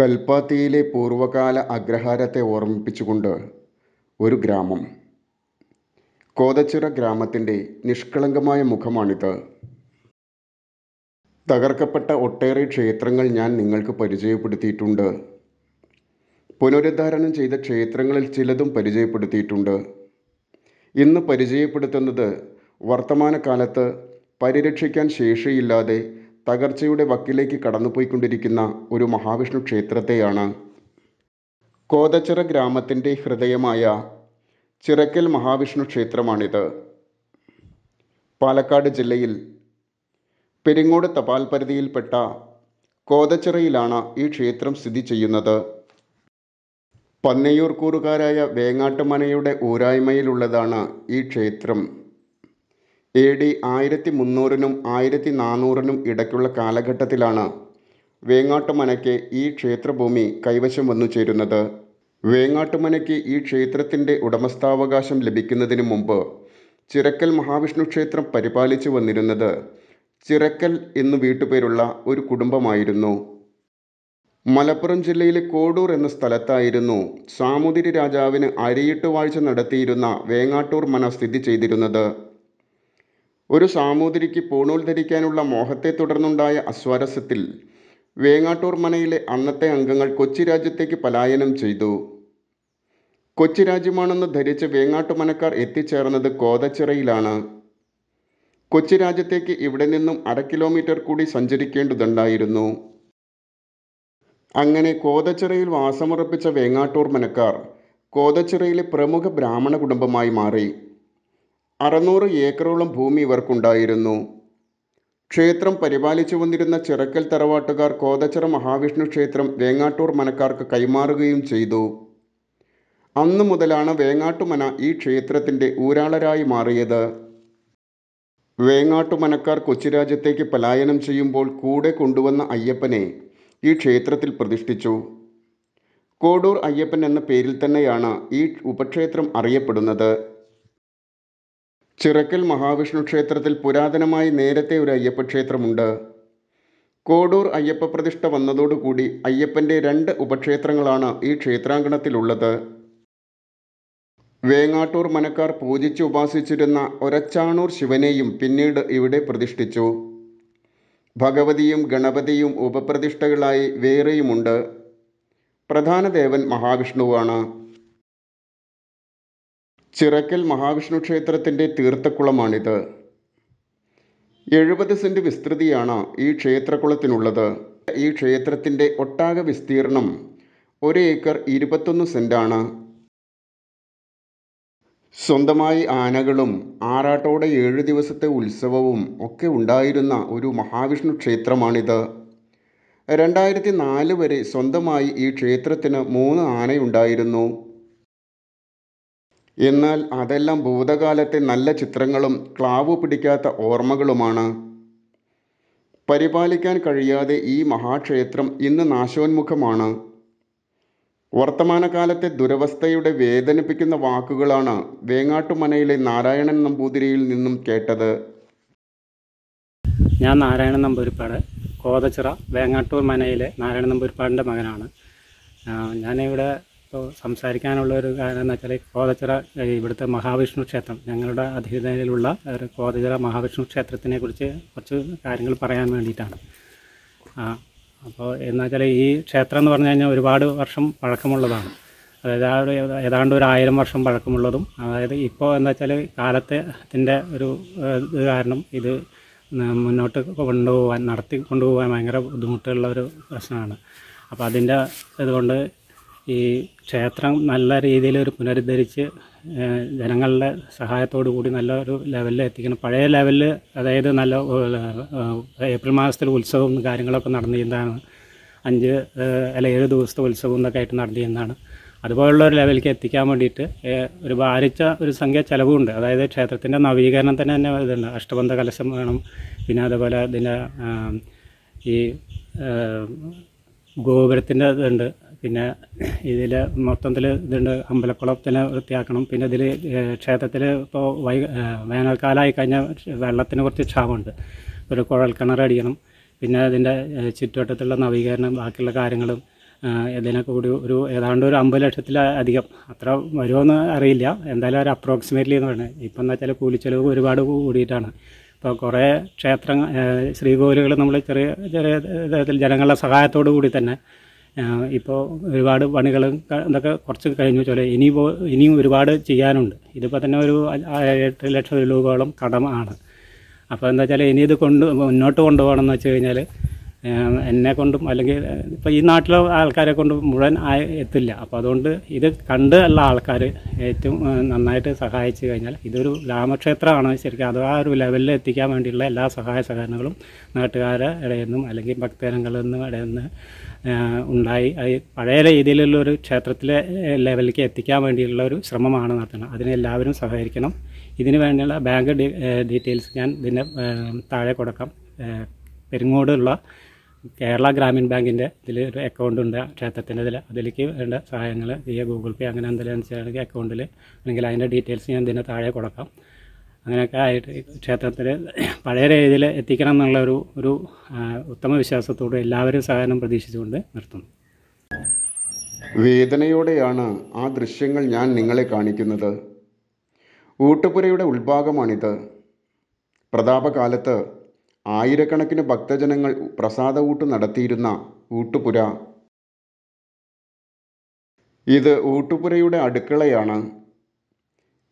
കൽപ്പാത്തിയിലെ പൂർവ്വകാല അഗ്രഹാരത്തെ ഓർമ്മിപ്പിച്ചുകൊണ്ട് ഒരു ഗ്രാമം കോതച്ചിറ ഗ്രാമത്തിൻ്റെ നിഷ്കളങ്കമായ മുഖമാണിത് തകർക്കപ്പെട്ട ഒട്ടേറെ ക്ഷേത്രങ്ങൾ ഞാൻ നിങ്ങൾക്ക് പരിചയപ്പെടുത്തിയിട്ടുണ്ട് പുനരുദ്ധാരണം ചെയ്ത ക്ഷേത്രങ്ങളിൽ ചിലതും പരിചയപ്പെടുത്തിയിട്ടുണ്ട് ഇന്ന് പരിചയപ്പെടുത്തുന്നത് വർത്തമാനകാലത്ത് പരിരക്ഷിക്കാൻ ശേഷിയില്ലാതെ തകർച്ചയുടെ വക്കിലേക്ക് കടന്നുപോയിക്കൊണ്ടിരിക്കുന്ന ഒരു മഹാവിഷ്ണു ക്ഷേത്രത്തെയാണ് കോതച്ചിറ ഗ്രാമത്തിൻ്റെ ഹൃദയമായ ചിറക്കൽ മഹാവിഷ്ണു ക്ഷേത്രമാണിത് പാലക്കാട് ജില്ലയിൽ പെരിങ്ങോട് തപാൽ പരിധിയിൽപ്പെട്ട കോതച്ചിറയിലാണ് ഈ ക്ഷേത്രം സ്ഥിതി ചെയ്യുന്നത് പന്നയൂർക്കൂറുകാരായ വേങ്ങാട്ടുമനയുടെ ഊരായ്മയിലുള്ളതാണ് ഈ ക്ഷേത്രം എ ഡി ആയിരത്തി മുന്നൂറിനും ആയിരത്തി നാന്നൂറിനും ഇടയ്ക്കുള്ള കാലഘട്ടത്തിലാണ് വേങ്ങാട്ടുമനയ്ക്ക് ഈ ക്ഷേത്രഭൂമി കൈവശം വന്നു ചേരുന്നത് വേങ്ങാട്ടുമനയ്ക്ക് ഈ ക്ഷേത്രത്തിൻ്റെ ഉടമസ്ഥാവകാശം ലഭിക്കുന്നതിന് മുമ്പ് ചിറക്കൽ മഹാവിഷ്ണു ക്ഷേത്രം പരിപാലിച്ചു വന്നിരുന്നത് ചിറക്കൽ എന്നു വീട്ടുപേരുള്ള ഒരു കുടുംബമായിരുന്നു മലപ്പുറം ജില്ലയിലെ കോഡൂർ എന്ന സ്ഥലത്തായിരുന്നു സാമൂതിരി രാജാവിന് അരിയിട്ടുവാഴ്ച നടത്തിയിരുന്ന വേങ്ങാട്ടൂർ മന സ്ഥിതി ചെയ്തിരുന്നത് ഒരു സാമൂതിരിക്ക് പൂണൂൽ ധരിക്കാനുള്ള മോഹത്തെ തുടർന്നുണ്ടായ അസ്വാരസ്യത്തിൽ വേങ്ങാട്ടൂർ മനയിലെ അന്നത്തെ അംഗങ്ങൾ കൊച്ചി രാജ്യത്തേക്ക് പലായനം ചെയ്തു കൊച്ചി രാജ്യമാണെന്ന് ധരിച്ച് മനക്കാർ എത്തിച്ചേർന്നത് കോതച്ചിറയിലാണ് കൊച്ചി രാജ്യത്തേക്ക് ഇവിടെ നിന്നും അര കിലോമീറ്റർ കൂടി സഞ്ചരിക്കേണ്ടതുണ്ടായിരുന്നു അങ്ങനെ കോതച്ചിറയിൽ വാസമുറപ്പിച്ച വേങ്ങാട്ടൂർ മനക്കാർ കോതച്ചിറയിലെ പ്രമുഖ ബ്രാഹ്മണ കുടുംബമായി മാറി അറുന്നൂറ് ഏക്കറോളം ഭൂമി ഇവർക്കുണ്ടായിരുന്നു ക്ഷേത്രം പരിപാലിച്ചു വന്നിരുന്ന ചിറക്കൽ തറവാട്ടുകാർ കോതച്ചിറ മഹാവിഷ്ണു ക്ഷേത്രം വേങ്ങാട്ടൂർ മനക്കാർക്ക് കൈമാറുകയും ചെയ്തു അന്നു മുതലാണ് വേങ്ങാട്ടുമന ഈ ക്ഷേത്രത്തിൻ്റെ ഊരാളരായി മാറിയത് വേങ്ങാട്ടുമനക്കാർ കൊച്ചിരാജ്യത്തേക്ക് പലായനം ചെയ്യുമ്പോൾ കൂടെ കൊണ്ടുവന്ന അയ്യപ്പനെ ഈ ക്ഷേത്രത്തിൽ പ്രതിഷ്ഠിച്ചു കോടൂർ അയ്യപ്പൻ എന്ന പേരിൽ തന്നെയാണ് ഈ ഉപക്ഷേത്രം അറിയപ്പെടുന്നത് ചിറക്കൽ മഹാവിഷ്ണു ക്ഷേത്രത്തിൽ പുരാതനമായി നേരത്തെ ഒരു അയ്യപ്പ ക്ഷേത്രമുണ്ട് കോടൂർ അയ്യപ്പ പ്രതിഷ്ഠ വന്നതോടുകൂടി അയ്യപ്പൻ്റെ രണ്ട് ഉപക്ഷേത്രങ്ങളാണ് ഈ ക്ഷേത്രാങ്കണത്തിലുള്ളത് വേങ്ങാട്ടൂർ മനക്കാർ പൂജിച്ച് ഉപാസിച്ചിരുന്ന ഒരച്ചാണൂർ ശിവനെയും പിന്നീട് ഇവിടെ പ്രതിഷ്ഠിച്ചു ഭഗവതിയും ഗണപതിയും ഉപപ്രതിഷ്ഠകളായി വേറെയുമുണ്ട് പ്രധാന ദേവൻ മഹാവിഷ്ണുവാണ് ചിറക്കൽ മഹാവിഷ്ണു ക്ഷേത്രത്തിൻ്റെ തീർത്ഥക്കുളമാണിത് എഴുപത് സെൻറ്റ് വിസ്തൃതിയാണ് ഈ ക്ഷേത്രക്കുളത്തിനുള്ളത് ഈ ക്ഷേത്രത്തിൻ്റെ ഒട്ടാകെ വിസ്തീർണം ഒരു ഏക്കർ ഇരുപത്തൊന്ന് സെൻറ്റാണ് സ്വന്തമായി ആനകളും ആറാട്ടോടെ ഏഴ് ദിവസത്തെ ഉത്സവവും ഒക്കെ ഉണ്ടായിരുന്ന ഒരു മഹാവിഷ്ണു ക്ഷേത്രമാണിത് രണ്ടായിരത്തി നാല് വരെ സ്വന്തമായി ഈ ക്ഷേത്രത്തിന് മൂന്ന് ആനയുണ്ടായിരുന്നു എന്നാൽ അതെല്ലാം ഭൂതകാലത്തെ നല്ല ചിത്രങ്ങളും ക്ലാവു പിടിക്കാത്ത ഓർമ്മകളുമാണ് പരിപാലിക്കാൻ കഴിയാതെ ഈ മഹാക്ഷേത്രം ഇന്ന് നാശോന്മുഖമാണ് വർത്തമാനകാലത്തെ ദുരവസ്ഥയുടെ വേദനിപ്പിക്കുന്ന വാക്കുകളാണ് വേങ്ങാട്ടുമനയിലെ നാരായണൻ നമ്പൂതിരിയിൽ നിന്നും കേട്ടത് ഞാൻ നാരായണൻ നമ്പൂരിപ്പാട് കോതച്ചിറ വേങ്ങാട്ടൂർ മനയിലെ നാരായണൻ നമ്പൂരിപ്പാടിൻ്റെ മകനാണ് ഞാനിവിടെ അപ്പോൾ സംസാരിക്കാനുള്ള ഒരു കാരണം എന്ന് വെച്ചാൽ കോതച്ചിറ ഇവിടുത്തെ മഹാവിഷ്ണു ക്ഷേത്രം ഞങ്ങളുടെ അധീനതയിലുള്ള ഒരു കോതച്ചിറ മഹാവിഷ്ണു ക്ഷേത്രത്തിനെ കുറിച്ച് കുറച്ച് കാര്യങ്ങൾ പറയാൻ വേണ്ടിയിട്ടാണ് ആ അപ്പോൾ എന്നു വെച്ചാൽ ഈ ക്ഷേത്രം എന്ന് പറഞ്ഞു കഴിഞ്ഞാൽ ഒരുപാട് വർഷം പഴക്കമുള്ളതാണ് അതായത് ആ ഒരു ഏതാണ്ട് ഒരു ആയിരം വർഷം പഴക്കമുള്ളതും അതായത് ഇപ്പോൾ എന്ന് വെച്ചാൽ കാലത്തെ ഒരു ഇത് കാരണം ഇത് മുന്നോട്ട് കൊണ്ടുപോകാൻ നടത്തി കൊണ്ടുപോകാൻ ഭയങ്കര ബുദ്ധിമുട്ടുള്ള ഒരു പ്രശ്നമാണ് അപ്പോൾ അതിൻ്റെ ഇതുകൊണ്ട് ഈ ക്ഷേത്രം നല്ല രീതിയിൽ ഒരു പുനരുദ്ധരിച്ച് ജനങ്ങളുടെ സഹായത്തോടു കൂടി നല്ലൊരു ലെവലിൽ എത്തിക്കണം പഴയ ലെവലിൽ അതായത് നല്ല ഏപ്രിൽ മാസത്തിൽ ഉത്സവം കാര്യങ്ങളൊക്കെ നടന്നിരുന്നതാണ് അഞ്ച് അല്ല ഏഴ് ദിവസത്തെ ഉത്സവം എന്നൊക്കെ ആയിട്ട് നടന്നിരുന്നതാണ് അതുപോലുള്ള ഒരു ലെവലിലേക്ക് എത്തിക്കാൻ വേണ്ടിയിട്ട് ഒരു ഭാരിച്ച ഒരു സംഖ്യ ചിലവുണ്ട് അതായത് ക്ഷേത്രത്തിൻ്റെ നവീകരണം തന്നെ തന്നെ ഇതുണ്ട് അഷ്ടബന്ധ കലശം വേണം പിന്നെ അതുപോലെ അതിൻ്റെ ഈ ഗോപുരത്തിൻ്റെ ഇതുണ്ട് പിന്നെ ഇതിൽ മൊത്തത്തിൽ ഇതുണ്ട് അമ്പലക്കുളത്തിന് വൃത്തിയാക്കണം പിന്നെ ഇതിൽ ക്ഷേത്രത്തിൽ ഇപ്പോൾ വൈ വേനൽക്കാലമായി കഴിഞ്ഞാൽ വെള്ളത്തിന് കുറച്ച് ക്ഷാമമുണ്ട് ഒരു കുഴൽ കിണറടിക്കണം പിന്നെ അതിൻ്റെ ചുറ്റുവട്ടത്തുള്ള നവീകരണം ബാക്കിയുള്ള കാര്യങ്ങളും ഇതിനൊക്കെ കൂടി ഒരു ഏതാണ്ട് ഒരു അമ്പത് ലക്ഷത്തിലധികം അത്ര വരുമെന്ന് അറിയില്ല എന്തായാലും ഒരു അപ്രോക്സിമേറ്റ്ലി എന്ന് പറയുന്നത് ഇപ്പം എന്ന് വെച്ചാൽ കൂലിച്ചെലവ് ഒരുപാട് കൂടിയിട്ടാണ് ഇപ്പോൾ കുറേ ക്ഷേത്ര ശ്രീകോവിലുകൾ നമ്മൾ ചെറിയ ചെറിയ തരത്തിൽ ജനങ്ങളുടെ സഹായത്തോടു കൂടി തന്നെ ഇപ്പോൾ ഒരുപാട് പണികൾ ഇതൊക്കെ കുറച്ച് കഴിഞ്ഞു വെച്ചാൽ ഇനിയിപ്പോൾ ഇനിയും ഒരുപാട് ചെയ്യാനുണ്ട് ഇതിപ്പോൾ തന്നെ ഒരു എട്ട് ലക്ഷം രൂപയോളം കടമാണ് അപ്പോൾ എന്താ വെച്ചാൽ ഇനി ഇത് കൊണ്ട് മുന്നോട്ട് കൊണ്ടുപോകണം എന്ന് വെച്ച് കഴിഞ്ഞാൽ എന്നെ കൊണ്ടും അല്ലെങ്കിൽ ഇപ്പോൾ ഈ നാട്ടിലെ ആൾക്കാരെ കൊണ്ട് മുഴുവൻ എത്തില്ല അപ്പോൾ അതുകൊണ്ട് ഇത് കണ്ട് ഉള്ള ആൾക്കാർ ഏറ്റവും നന്നായിട്ട് സഹായിച്ചു കഴിഞ്ഞാൽ ഇതൊരു രാമക്ഷേത്രമാണ് ശരിക്കും അത് ആ ഒരു ലെവലിൽ എത്തിക്കാൻ വേണ്ടിയുള്ള എല്ലാ സഹായ സഹകരണങ്ങളും നാട്ടുകാരുടെ ഇടയിൽ നിന്നും അല്ലെങ്കിൽ ഭക്തജനങ്ങളിൽ നിന്നും ഇടയിൽ നിന്ന് ഉണ്ടായി പഴയ രീതിയിലുള്ള ഒരു ക്ഷേത്രത്തിലെ ലെവലിലേക്ക് എത്തിക്കാൻ വേണ്ടിയുള്ള ഒരു ശ്രമമാണ് നടത്തുന്നത് അതിന് എല്ലാവരും സഹകരിക്കണം ഇതിനു വേണ്ടിയുള്ള ബാങ്ക് ഡീറ്റെയിൽസ് ഞാൻ ഇതിൻ്റെ താഴെ കൊടുക്കാം പെരുങ്ങോടുള്ള കേരള ഗ്രാമീൺ ബാങ്കിൻ്റെ ഇതിൽ ഒരു അക്കൗണ്ട് ഉണ്ട് ക്ഷേത്രത്തിൻ്റെ ഇതിൽ അതിലേക്ക് വേണ്ട സഹായങ്ങൾ ഈ ഗൂഗിൾ പേ അങ്ങനെ എന്തെങ്കിലും ചെയ്യണമെങ്കിൽ അക്കൗണ്ടിൽ അല്ലെങ്കിൽ അതിൻ്റെ ഡീറ്റെയിൽസ് ഞാൻ ഇതിൻ്റെ താഴെ കൊടുക്കാം അങ്ങനെയൊക്കെ ആയിട്ട് ക്ഷേത്രത്തിൽ പഴയ രീതിയിൽ എത്തിക്കണം എന്നുള്ള ഒരു ഒരു ഉത്തമ വിശ്വാസത്തോട് എല്ലാവരും സഹകരണം പ്രതീക്ഷിച്ചുകൊണ്ട് നിർത്തുന്നു വേദനയോടെയാണ് ആ ദൃശ്യങ്ങൾ ഞാൻ നിങ്ങളെ കാണിക്കുന്നത് ഊട്ടുപുരയുടെ ഉത്ഭാഗമാണിത് പ്രതാപകാലത്ത് ആയിരക്കണക്കിന് ഭക്തജനങ്ങൾ പ്രസാദ ഊട്ട് നടത്തിയിരുന്ന ഊട്ടുപുര ഇത് ഊട്ടുപുരയുടെ അടുക്കളയാണ്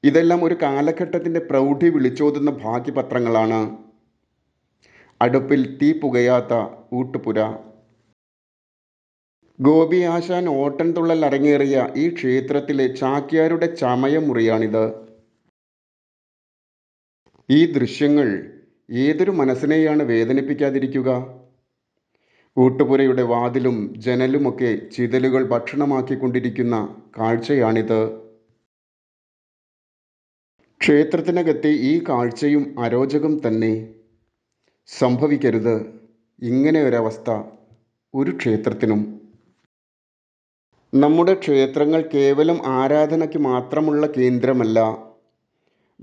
ഇതെല്ലാം ഒരു കാലഘട്ടത്തിൻ്റെ പ്രൗഢി വിളിച്ചോതുന്ന ഭാഗ്യപത്രങ്ങളാണ് അടുപ്പിൽ തീ പുകയാത്ത ഊട്ടുപുര ഗോപി ആശാൻ ഓട്ടൻതുള്ളൽ അരങ്ങേറിയ ഈ ക്ഷേത്രത്തിലെ ചാക്യാരുടെ ചമയമുറിയാണിത് ഈ ദൃശ്യങ്ങൾ ഏതൊരു മനസ്സിനെയാണ് വേദനിപ്പിക്കാതിരിക്കുക ഊട്ടുപുരയുടെ വാതിലും ജനലുമൊക്കെ ചിതലുകൾ ഭക്ഷണമാക്കിക്കൊണ്ടിരിക്കുന്ന കാഴ്ചയാണിത് ക്ഷേത്രത്തിനകത്തെ ഈ കാഴ്ചയും അരോചകം തന്നെ സംഭവിക്കരുത് ഇങ്ങനെ ഒരവസ്ഥ ഒരു ക്ഷേത്രത്തിനും നമ്മുടെ ക്ഷേത്രങ്ങൾ കേവലം ആരാധനയ്ക്ക് മാത്രമുള്ള കേന്ദ്രമല്ല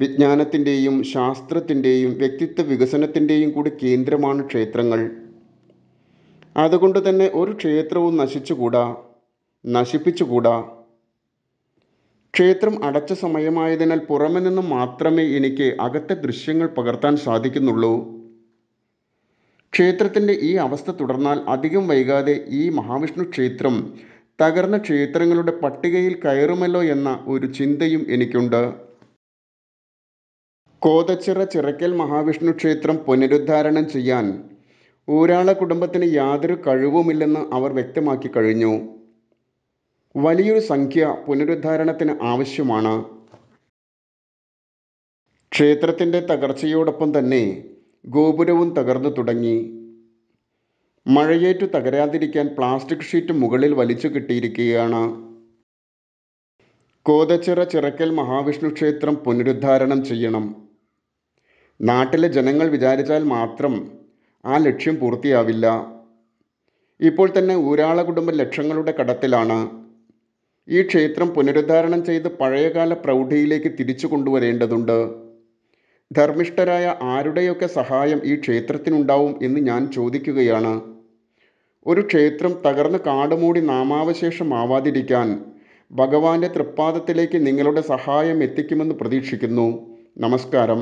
വിജ്ഞാനത്തിൻ്റെയും ശാസ്ത്രത്തിൻ്റെയും വ്യക്തിത്വ വികസനത്തിൻ്റെയും കൂടി കേന്ദ്രമാണ് ക്ഷേത്രങ്ങൾ അതുകൊണ്ട് തന്നെ ഒരു ക്ഷേത്രവും നശിച്ചുകൂടാ നശിപ്പിച്ചുകൂടാ ക്ഷേത്രം അടച്ച സമയമായതിനാൽ പുറമെ നിന്ന് മാത്രമേ എനിക്ക് അകത്തെ ദൃശ്യങ്ങൾ പകർത്താൻ സാധിക്കുന്നുള്ളൂ ക്ഷേത്രത്തിൻ്റെ ഈ അവസ്ഥ തുടർന്നാൽ അധികം വൈകാതെ ഈ മഹാവിഷ്ണു ക്ഷേത്രം തകർന്ന ക്ഷേത്രങ്ങളുടെ പട്ടികയിൽ കയറുമല്ലോ എന്ന ഒരു ചിന്തയും എനിക്കുണ്ട് കോതച്ചിറ ചിറക്കൽ മഹാവിഷ്ണു ക്ഷേത്രം പുനരുദ്ധാരണം ചെയ്യാൻ ഊരാള കുടുംബത്തിന് യാതൊരു കഴിവുമില്ലെന്ന് അവർ വ്യക്തമാക്കി കഴിഞ്ഞു വലിയൊരു സംഖ്യ പുനരുദ്ധാരണത്തിന് ആവശ്യമാണ് ക്ഷേത്രത്തിൻ്റെ തകർച്ചയോടൊപ്പം തന്നെ ഗോപുരവും തകർന്നു തുടങ്ങി മഴയേറ്റു തകരാതിരിക്കാൻ പ്ലാസ്റ്റിക് ഷീറ്റ് മുകളിൽ വലിച്ചു കിട്ടിയിരിക്കുകയാണ് കോതച്ചിറ ചിറക്കൽ മഹാവിഷ്ണു ക്ഷേത്രം പുനരുദ്ധാരണം ചെയ്യണം നാട്ടിലെ ജനങ്ങൾ വിചാരിച്ചാൽ മാത്രം ആ ലക്ഷ്യം പൂർത്തിയാവില്ല ഇപ്പോൾ തന്നെ ഊരാള കുടുംബം ലക്ഷങ്ങളുടെ കടത്തിലാണ് ഈ ക്ഷേത്രം പുനരുദ്ധാരണം ചെയ്ത് പഴയകാല പ്രൗഢിയിലേക്ക് തിരിച്ചു കൊണ്ടുവരേണ്ടതുണ്ട് ധർമ്മിഷ്ഠരായ ആരുടെയൊക്കെ സഹായം ഈ ക്ഷേത്രത്തിനുണ്ടാവും എന്ന് ഞാൻ ചോദിക്കുകയാണ് ഒരു ക്ഷേത്രം തകർന്ന് കാടുമൂടി നാമാവശേഷമാവാതിരിക്കാൻ ഭഗവാന്റെ തൃപ്പാദത്തിലേക്ക് നിങ്ങളുടെ സഹായം എത്തിക്കുമെന്ന് പ്രതീക്ഷിക്കുന്നു നമസ്കാരം